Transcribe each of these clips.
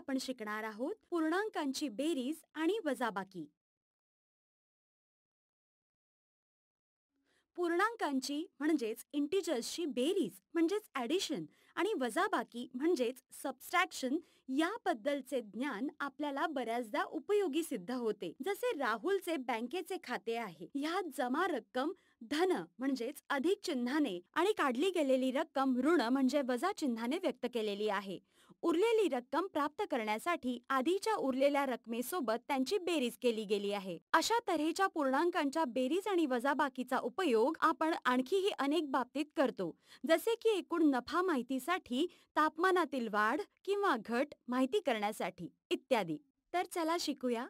आपण शिकणार आहोत पूर्णांकांची बेरीज आणि वजाबाकी पूर्णांकांची म्हणजेच इंटिजर्सची बेरीज म्हणजेच ॲडिशन आणि वजाबाकी म्हणजेच सबस्ट्रॅक्शन याबद्दलचे ज्ञान आपल्याला बऱ्याचदा उपयोगी सिद्ध होते जसे राहुलचे बँकेचे खाते आहे ह्यात जमा रक्कम धन म्हणजेच अधिक चिन्हाने आणि काढली गेलेली रक्कम ऋण म्हणजे वजा चिन्हाने व्यक्त केलेली आहे उरलेली रक्कम प्राप्त करण्यासाठी आधीच्या उरलेल्या रकमेसोबत त्यांची बेरीज केली गेली आहे अशा तऱ्हेच्या पूर्णांकांच्या बेरीज आणि वजाबाकीचा उपयोग आपण आणखीही अनेक बाबतीत करतो जसे की एकूण नफा माहितीसाठी तापमानातील वाढ किंवा घट माहिती करण्यासाठी इत्यादी तर चला शिकूया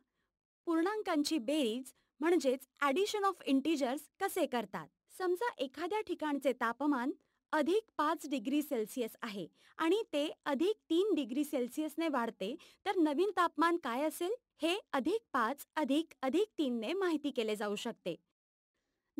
पूर्णांकांची बेरीज म्हणजेच ऍडिशन ऑफ इंटिजर्स कसे करतात समजा एखाद्या ठिकाणचे तापमान अधिक पाच डिग्री सेल्सिअस आहे आणि ते अधिक तीन डिग्री सेल्सिअसने वाढते तर नवीन तापमान काय असेल हे अधिक पाच अधिक अधिक तीनने माहिती केले जाऊ शकते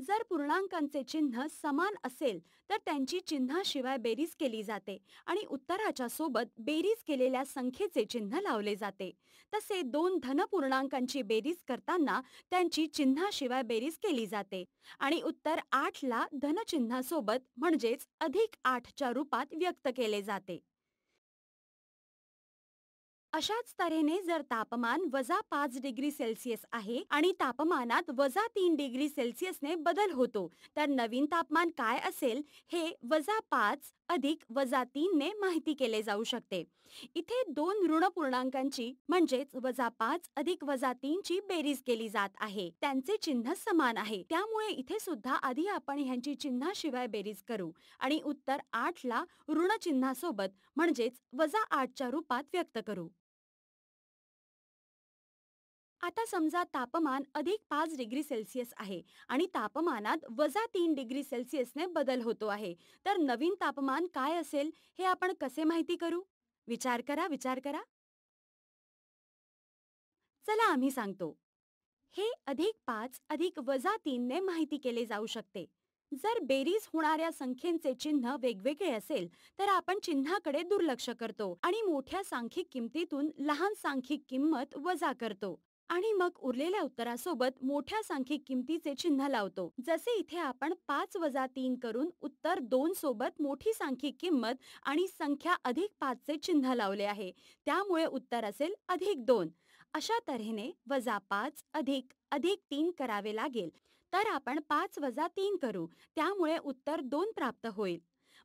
जर पूर्णांकांचे चिन्ह समान असेल तर त्यांची चिन्हाशिवाय बेरीज केली जाते आणि उत्तराच्या सोबत बेरीज केलेल्या संख्येचे चिन्ह लावले जाते तसे दोन धनपूर्णांकांची बेरीज करताना त्यांची चिन्हाशिवाय बेरीज केली जाते आणि उत्तर ला धनचिन्हासोबत म्हणजेच अधिक आठच्या रूपात व्यक्त केले जाते अशाच तऱ्हेने जर तापमान वजा पाच डिग्री सेल्सिअस आहे आणि तापमानात वजा तीन डिग्री सेल्सिअसने बदल होतो तर नवीन तापमान काय असेल हे वजा पाच अधिक वजा तीन ने माहिती केले जाऊ शकते इथे दोन ऋण पूर्णांकांची म्हणजेच वजा पाच अधिक वजा तीन ची बेरीज केली जात आहे त्यांचे चिन्ह समान आहे त्यामुळे इथे सुद्धा आधी आपण ह्यांची चिन्हाशिवाय बेरीज करू आणि उत्तर आठला ऋण चिन्हासोबत म्हणजेच वजा आठच्या रूपात व्यक्त करू आता समजा तापमान अधिक पाच डिग्री सेल्सिअस आहे आणि तापमानात वजा तीन डिग्री सेल्सिअसने बदल होतो आहे तर नवीन तापमान काय असेल हे आपण कसे माहिती करू विचार करा विचार करा चला आम्ही सांगतो हे अधिक पाच अधिक वजा तीनने माहिती केले जाऊ शकते जर बेरीज होणाऱ्या संख्येचे चिन्ह वेगवेगळे असेल तर आपण चिन्हाकडे दुर्लक्ष करतो आणि मोठ्या सांख्यिक किमतीतून लहान सांख्यिक किंमत वजा करतो आणि मग उरलेल्या उत्तरासोबत मोठ्या सांख्यिक किमतीचे चिन्ह लावतो जसे इथे आपण पाच वजा तीन करून उत्तर दोन सोबत मोठी सांख्यिक किंमत आणि संख्या अधिक पाच चे चिन्ह लावले आहे त्यामुळे उत्तर असेल अधिक दोन अशा तऱ्हेने वजा पाच अधिक अधिक तीन करावे लागेल तर आपण पाच वजा तीन करू त्यामुळे उत्तर दोन प्राप्त होईल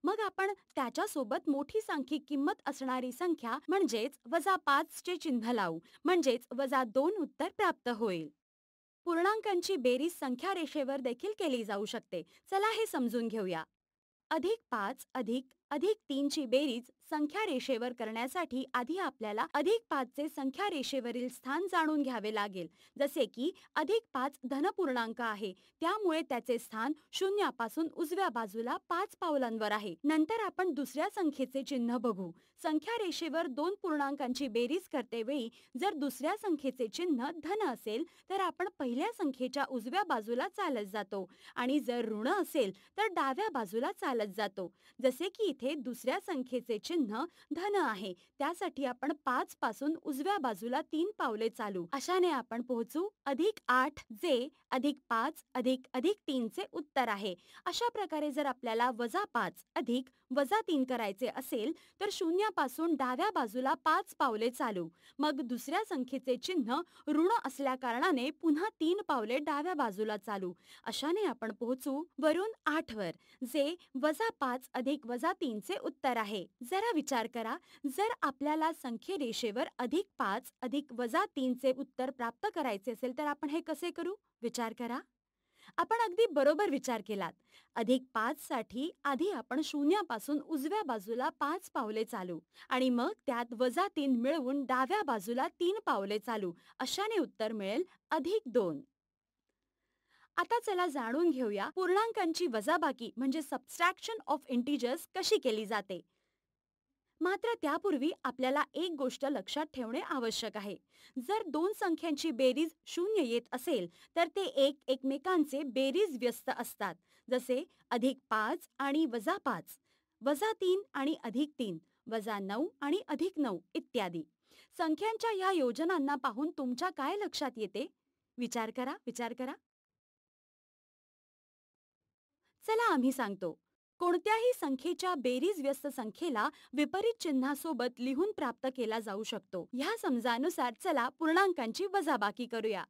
मग आपण त्याच्यासोबत मोठी सांख्यिक किंमत असणारी संख्या म्हणजेच वजा पाच चे चिन्ह लावू म्हणजेच वजा दोन उत्तर प्राप्त होईल पूर्णांकांची बेरीज संख्या रेषेवर देखील केली जाऊ शकते चला हे समजून घेऊया अधिक पाच अधिक अधिक तीनची बेरीज संख्या रेषेवर करण्यासाठी आधी आपल्याला अधिक पाचचे संख्या रेषेवरील स्थान जाणून घ्यावे लागेल जसे की अधिक पाच धनपूर्णांक आहे त्यामुळे त्याचे स्थान शून्यापासून उजव्या बाजूला पाच पावलांवर आहे नंतर आपण दुसऱ्या संख्येचे चिन्ह बघू संख्या रेषेवर दोन पूर्णांकांची बेरीज करतेवेळी जर दुसऱ्या संख्येचे चिन्ह धन असेल तर आपण पहिल्या संख्येच्या उजव्या बाजूला चालत जातो आणि जर ऋण असेल तर डाव्या बाजूला चालत जातो जसे की इथे दुसऱ्या संख्येचे चिन्ह धन आहे त्यासाठी आपण पाच पासून उजव्या बाजूला तीन पावले चालू अशाने आपण पोहोचू अधिक आठ जे अधिक पाच अधिक अधिक चे उत्तर आहे अशा प्रकारे जर आपल्याला वजा पाच अधिक वजा तीन करायचे असेल तर शून्यापासून डाव्या बाजूला पाच पावले चालू मग दुसऱ्या संख्येचे चिन्ह ऋण असल्या कारणाने पुन्हा तीन पावले डाव्या बाजूला चालू अशाने आपण पोहोचू वरून आठ वर जे वजा पाच अधिक वजा तीन तीनचे उत्तर आहे जरा विचार करा जर आपल्याला संख्येरेषेवर अधिक पाच अधिक वजा तीनचे उत्तर प्राप्त करायचे असेल तर आपण हे कसे करू विचार करा आपण अगदी बरोबर विचार केलात अधिक पाच साठी आधी आपण शून्यापासून उजव्या बाजूला पाच पावले चालू आणि मग त्यात वजा तीन मिळवून डाव्या बाजूला तीन पावले चालू अशाने उत्तर मिळेल अधिक दोन आता चला जाणून घेऊया पूर्णांकांची वजाबाकी म्हणजे सबस्ट्रॅक्शन ऑफ इंटिजस कशी केली जाते मात्र त्यापूर्वी आपल्याला एक गोष्ट लक्षात ठेवणे आवश्यक आहे जर दोन संख्यांची बेरीज शून्य येत असेल तर ते एक एकमेकांचे बेरीज व्यस्त असतात जसे अधिक पाच आणि वजा पाच वजा तीन आणि अधिक तीन वजा नऊ आणि अधिक नऊ इत्यादी संख्यांच्या या योजनांना पाहून तुमच्या काय लक्षात येते विचार करा विचार करा चला आम्ही सांगतो कोणत्याही संख्येच्या बेरीज व्यस्त संख्येला विपरीत चिन्हासोबत लिहून प्राप्त केला जाऊ शकतो ह्या समजानुसार चला पूर्णांकांची वजाबाकी करूया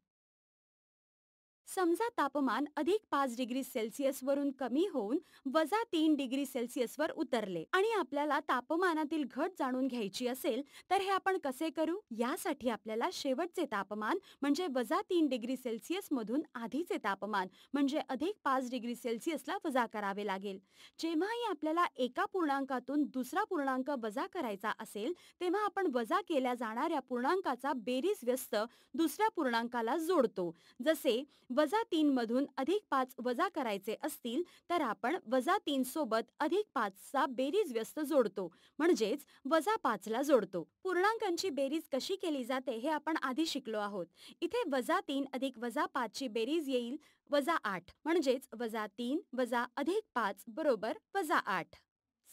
समजा तापमान अधिक पाच डिग्री सेल्सिअस वरून कमी होऊन वजा तीन डिग्री सेल्सिअस वर उतरले आणि आपल्याला तापमानातील घट जाणून घ्यायची असेल तर हे आपण कसे करू यासाठी आपल्याला शेवटचे तापमान म्हणजे वजा तीन डिग्री सेल्सिअस मधून आधीचे तापमान म्हणजे अधिक पाच डिग्री सेल्सिअसला वजा करावे लागेल जेव्हाही आपल्याला एका पूर्णांकातून दुसरा पूर्णांक वजा करायचा असेल तेव्हा आपण वजा केल्या जाणाऱ्या पूर्णांकाचा बेरीज व्यस्त दुसऱ्या पूर्णांकाला जोडतो जसे वजा तीन मधून अधिक पाच वजा करायचे असतील तर आपण वजा तीन सोबत अधिक पाचचा बेरीज व्यस्त जोडतो म्हणजेच वजा पाचला जोडतो पूर्णांकांची बेरीज कशी केली जाते हे आपण आधी शिकलो आहोत इथे वजा तीन अधिक वजा पाच ची बेरीज येईल वजा आठ म्हणजेच वजा तीन वजा अधिक पाच बरोबर वजा आठ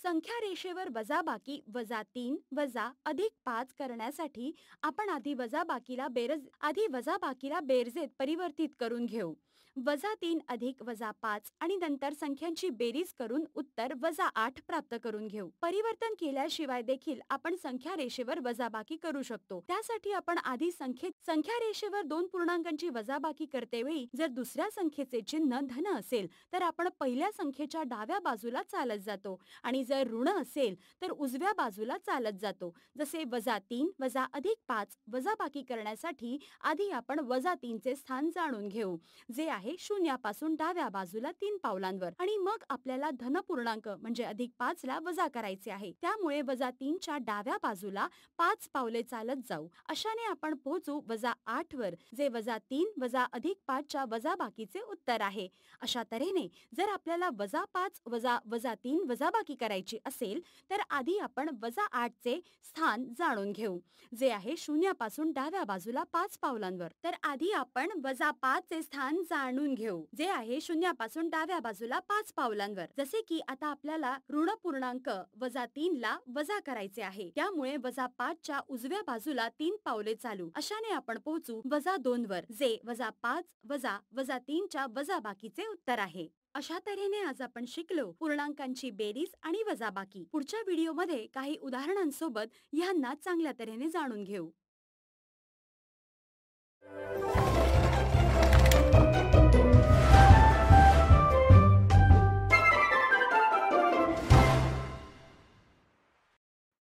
संख्या रेषेवर वजाबाकी वजा तीन वजा अधिक पाच करण्यासाठी आपण आधी वजाबाकीला बेरज आधी वजाबाकीला बेरजेत परिवर्तित करून घेऊ वजा तीन अधिक वजा पाच आणि नंतर संख्यांची बेरीज करून उत्तर वजा आठ प्राप्त करून घेऊ परिवर्तन केल्याशिवाय देखील आपण संख्या रेषेवर वजाबाकी करू शकतो त्यासाठी आपण आधी संख्येत संख्या रेषेवर दोन पूर्णांकांची वजाबाकी करतेवेळी जर दुसऱ्या संख्येचे चिन्ह धन असेल तर आपण पहिल्या संख्येच्या डाव्या बाजूला चालत जातो आणि जर ऋण असेल तर उजव्या बाजूला चालत जातो जसे वजा तीन वजा अधिक पाच वजाबाकी करण्यासाठी आधी आपण वजा तीनचे स्थान जाणून घेऊ जे आहे शून्यापासून डाव्या बाजूला तीन पावलांवर आणि मग आपल्याला धन पूर्णांक म्हणजे अधिक पाच ला वजा करायचे आहे त्यामुळे वजा च्या डाव्या बाजूला पाच पावले चालत जाऊ अशाने आपण पोहोचू वजा आठ वर जे वजा तीन वजा अधिक पाचच्या वजा बाकीचे उत्तर आहे अशा तऱ्हेने जर आपल्याला वजा पाच वजा वजा तीन वजा बाकी करायची असेल तर आधी आपण वजा आठ चे स्थान जाणून घेऊ जे आहे शून्यापासून डाव्या बाजूला पाच पावलांवर तर आधी आपण वजा पाच चे स्थान जाण जाणून घेऊ जे आहे शून्यापासून डाव्या बाजूला पाच पावलांवर जसे की आता आपल्याला ऋण पूर्णांक वजा तीन ला वजा करायचे आहे त्यामुळे वजा पाच च्या उजव्या बाजूला तीन पावले चालू अशाने आपण पोहोचू वजा दोन वर जे वजा पाच वजा वजा तीन च्या वजा बाकीचे उत्तर आहे अशा तऱ्हेने आज आपण शिकलो पूर्णांकांची बेरीज आणि वजाबाकी पुढच्या व्हिडिओमध्ये काही उदाहरणांसोबत यांना चांगल्या तऱ्हेने जाणून घेऊ